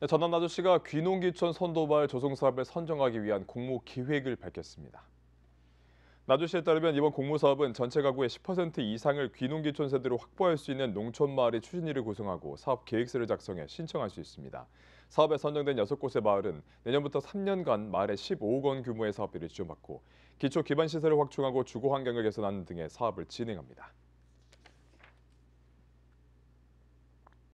네, 전남 나주시가 귀농귀촌 선도발 조성사업을 선정하기 위한 공모 기획을 밝혔습니다. 나주시에 따르면 이번 공모사업은 전체 가구의 10% 이상을 귀농귀촌 세대로 확보할 수 있는 농촌마을이 추진위를 구성하고 사업 계획서를 작성해 신청할 수 있습니다. 사업에 선정된 6곳의 마을은 내년부터 3년간 마을에 15억 원 규모의 사업비를 지원받고 기초 기반시설을 확충하고 주거 환경을 개선하는 등의 사업을 진행합니다.